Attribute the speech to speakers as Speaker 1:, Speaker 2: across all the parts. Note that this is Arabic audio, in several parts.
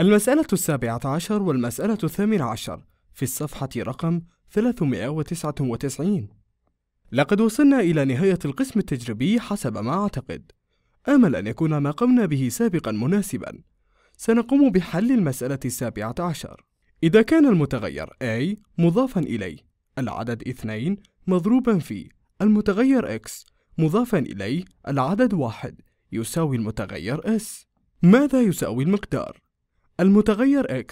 Speaker 1: المسألة السابعة عشر والمسألة الثامنة عشر في الصفحة رقم 399 لقد وصلنا إلى نهاية القسم التجريبي حسب ما أعتقد آمل أن يكون ما قمنا به سابقا مناسبا سنقوم بحل المسألة السابعة عشر إذا كان المتغير A مضافا إليه العدد 2 مضروبا في المتغير X مضافا إليه العدد 1 يساوي المتغير S ماذا يساوي المقدار؟ المتغير x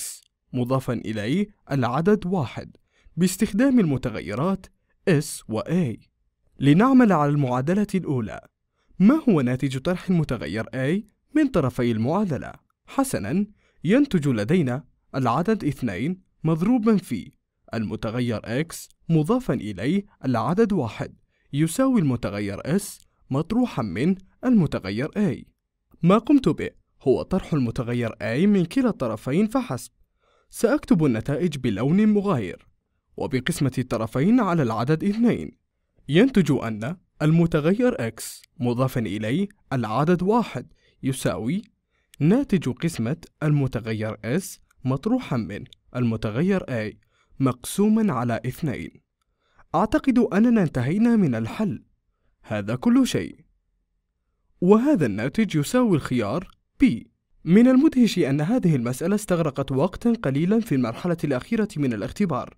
Speaker 1: مضافا إليه العدد واحد باستخدام المتغيرات s و a لنعمل على المعادلة الأولى ما هو ناتج طرح المتغير a من طرفي المعادلة؟ حسنا ينتج لدينا العدد 2 مضروبا في المتغير x مضافا إليه العدد واحد يساوي المتغير s مطروحا من المتغير a ما قمت به هو طرح المتغير A من كلا الطرفين فحسب سأكتب النتائج بلون مغاير وبقسمة الطرفين على العدد 2 ينتج أن المتغير x مضافا إليه العدد 1 يساوي ناتج قسمة المتغير s مطروحا من المتغير a مقسوما على 2 أعتقد أننا انتهينا من الحل هذا كل شيء وهذا الناتج يساوي الخيار بي من المدهش أن هذه المسألة استغرقت وقتا قليلا في المرحلة الأخيرة من الاختبار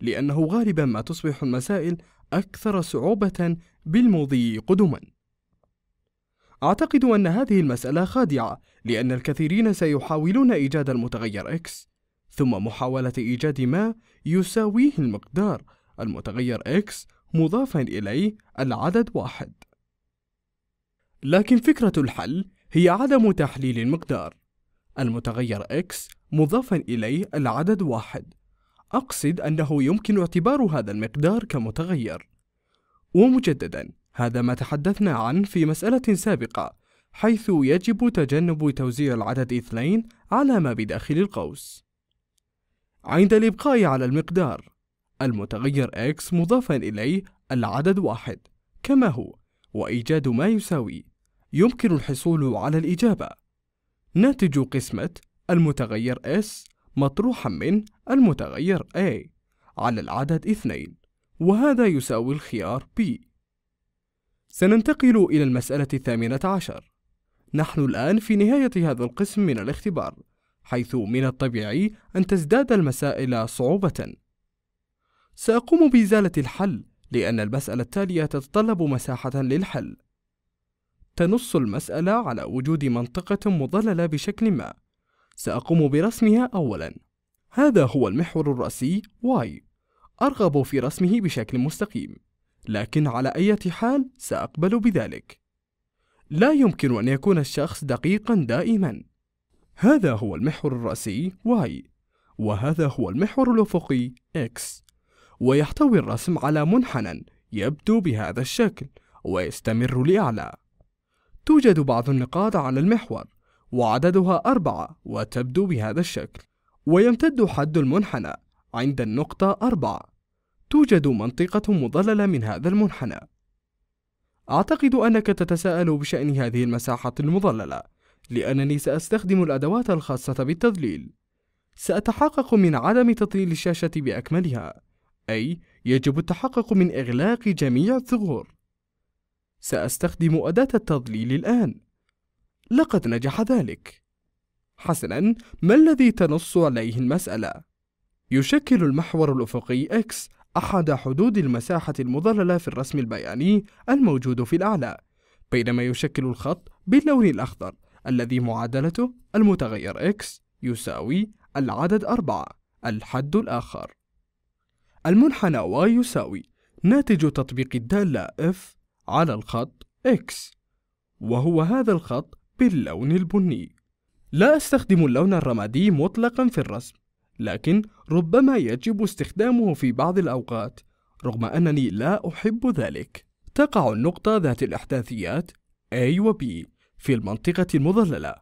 Speaker 1: لأنه غالبا ما تصبح المسائل أكثر صعوبة بالمضي قدما أعتقد أن هذه المسألة خادعة لأن الكثيرين سيحاولون إيجاد المتغير X ثم محاولة إيجاد ما يساويه المقدار المتغير X مضافا إليه العدد واحد لكن فكرة الحل هي عدم تحليل المقدار المتغير x مضافا إليه العدد واحد أقصد أنه يمكن اعتبار هذا المقدار كمتغير ومجددا هذا ما تحدثنا عنه في مسألة سابقة حيث يجب تجنب توزيع العدد اثنين على ما بداخل القوس عند الإبقاء على المقدار المتغير x مضافا إليه العدد واحد كما هو وإيجاد ما يساوي يمكن الحصول على الإجابة ناتج قسمة المتغير S مطروحا من المتغير A على العدد 2 وهذا يساوي الخيار B سننتقل إلى المسألة الثامنة عشر نحن الآن في نهاية هذا القسم من الاختبار حيث من الطبيعي أن تزداد المسائل صعوبة سأقوم بإزالة الحل لأن المسألة التالية تتطلب مساحة للحل تنص المسألة على وجود منطقة مضللة بشكل ما سأقوم برسمها أولا هذا هو المحور الرأسي Y أرغب في رسمه بشكل مستقيم لكن على أي حال سأقبل بذلك لا يمكن أن يكون الشخص دقيقا دائما هذا هو المحور الرأسي Y وهذا هو المحور الأفقي X ويحتوي الرسم على منحنى يبدو بهذا الشكل ويستمر لأعلى توجد بعض النقاط على المحور وعددها أربعة وتبدو بهذا الشكل ويمتد حد المنحنى عند النقطة أربعة توجد منطقة مضللة من هذا المنحنى أعتقد أنك تتساءل بشأن هذه المساحة المضللة لأنني سأستخدم الأدوات الخاصة بالتظليل سأتحقق من عدم تطليل الشاشة بأكملها أي يجب التحقق من إغلاق جميع الثغور سأستخدم أداة التضليل الآن. لقد نجح ذلك. حسنًا، ما الذي تنص عليه المسألة؟ يشكل المحور الأفقي X أحد حدود المساحة المضللة في الرسم البياني الموجود في الأعلى، بينما يشكل الخط باللون الأخضر الذي معادلته المتغير X يساوي العدد أربعة الحد الآخر. المنحنى Y يساوي ناتج تطبيق الدالة F على الخط X وهو هذا الخط باللون البني لا أستخدم اللون الرمادي مطلقا في الرسم لكن ربما يجب استخدامه في بعض الأوقات رغم أنني لا أحب ذلك تقع النقطة ذات الإحداثيات A و B في المنطقة المظللة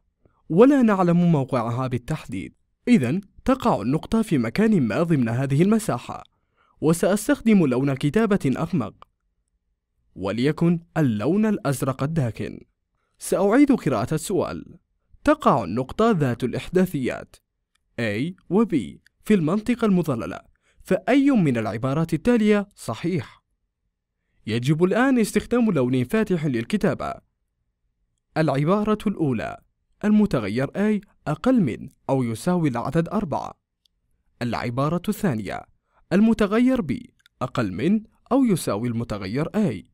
Speaker 1: ولا نعلم موقعها بالتحديد إذا تقع النقطة في مكان ما ضمن هذه المساحة وسأستخدم لون كتابة أغمق وليكن اللون الأزرق الداكن. سأعيد قراءة السؤال. تقع النقطة ذات الإحداثيات A و B في المنطقة المظللة، فأي من العبارات التالية صحيح؟ يجب الآن استخدام لون فاتح للكتابة. العبارة الأولى: المتغير A أقل من أو يساوي العدد أربعة. العبارة الثانية: المتغير B أقل من أو يساوي المتغير A.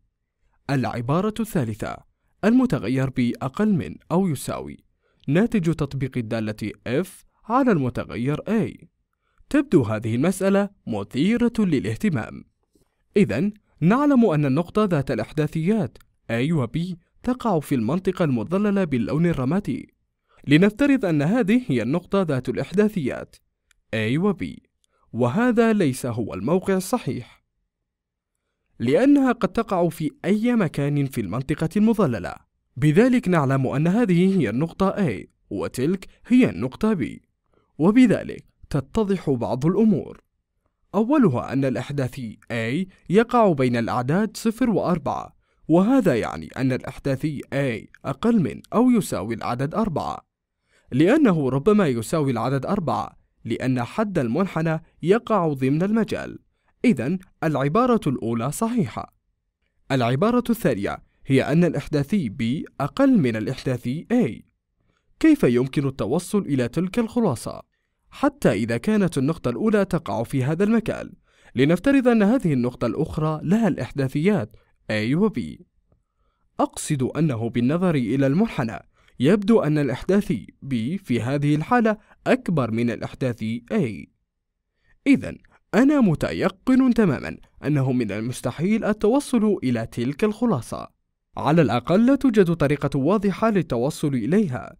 Speaker 1: العبارة الثالثة المتغير بأقل من أو يساوي ناتج تطبيق الدالة F على المتغير A تبدو هذه المسألة مثيرة للاهتمام إذا نعلم أن النقطة ذات الإحداثيات A و B تقع في المنطقة المظللة باللون الرمادي لنفترض أن هذه هي النقطة ذات الإحداثيات A و B وهذا ليس هو الموقع الصحيح لأنها قد تقع في أي مكان في المنطقة المظللة بذلك نعلم أن هذه هي النقطة A وتلك هي النقطة B وبذلك تتضح بعض الأمور أولها أن الإحداث A يقع بين الأعداد 0 و 4 وهذا يعني أن الإحداث A أقل من أو يساوي العدد 4 لأنه ربما يساوي العدد 4 لأن حد المنحنى يقع ضمن المجال إذا العبارة الأولى صحيحة. العبارة الثانية هي أن الإحداثي B أقل من الإحداثي A. كيف يمكن التوصل إلى تلك الخلاصة؟ حتى إذا كانت النقطة الأولى تقع في هذا المكان، لنفترض أن هذه النقطة الأخرى لها الإحداثيات A و B. أقصد أنه بالنظر إلى المنحنى، يبدو أن الإحداثي B في هذه الحالة أكبر من الإحداثي A. إذا أنا متيقن تماما أنه من المستحيل التوصل إلى تلك الخلاصة على الأقل لا توجد طريقة واضحة للتوصل إليها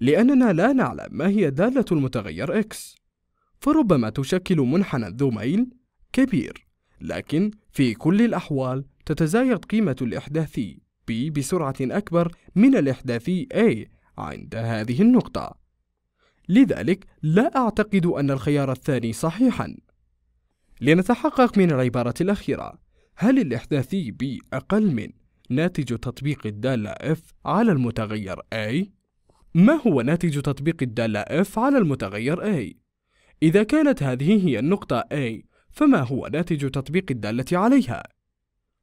Speaker 1: لأننا لا نعلم ما هي دالة المتغير X فربما تشكل منحنى ذو ميل كبير لكن في كل الأحوال تتزايد قيمة الإحداثي B بسرعة أكبر من الإحداثي A عند هذه النقطة لذلك لا أعتقد أن الخيار الثاني صحيحًا لنتحقق من العبارة الأخيرة هل الإحداثي B أقل من ناتج تطبيق الدالة F على المتغير A؟ ما هو ناتج تطبيق الدالة F على المتغير A؟ إذا كانت هذه هي النقطة A فما هو ناتج تطبيق الدالة عليها؟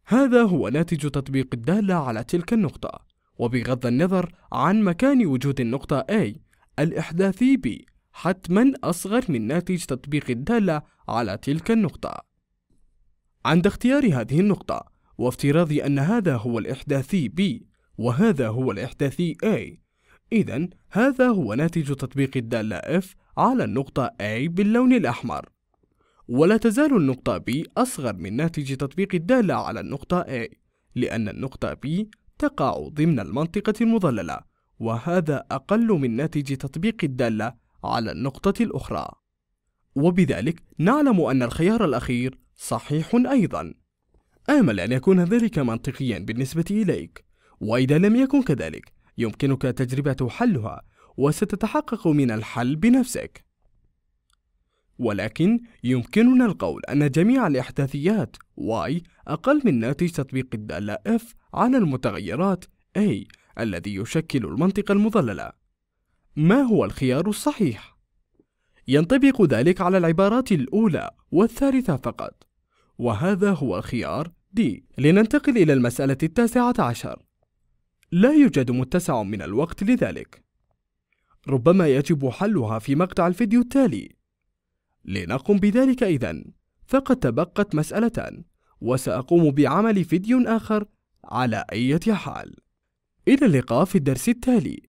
Speaker 1: هذا هو ناتج تطبيق الدالة على تلك النقطة وبغض النظر عن مكان وجود النقطة A الإحداثي B حتما أصغر من ناتج تطبيق الدالة على تلك النقطة. عند اختيار هذه النقطة وافتراض أن هذا هو الإحداثي B وهذا هو الإحداثي A إذا هذا هو ناتج تطبيق الدالة F على النقطة A باللون الأحمر ولا تزال النقطة B أصغر من ناتج تطبيق الدالة على النقطة A لأن النقطة B تقع ضمن المنطقة المظللة وهذا أقل من ناتج تطبيق الدالة على النقطة الأخرى وبذلك نعلم أن الخيار الأخير صحيح أيضا آمل أن يكون ذلك منطقيا بالنسبة إليك وإذا لم يكن كذلك يمكنك تجربة حلها وستتحقق من الحل بنفسك ولكن يمكننا القول أن جميع الإحداثيات Y أقل من ناتج تطبيق الدالة F على المتغيرات A الذي يشكل المنطقة المظللة ما هو الخيار الصحيح؟ ينطبق ذلك على العبارات الأولى والثالثة فقط وهذا هو الخيار D لننتقل إلى المسألة التاسعة عشر لا يوجد متسع من الوقت لذلك ربما يجب حلها في مقطع الفيديو التالي لنقم بذلك إذن فقد تبقت مسألتان وسأقوم بعمل فيديو آخر على أي حال إلى اللقاء في الدرس التالي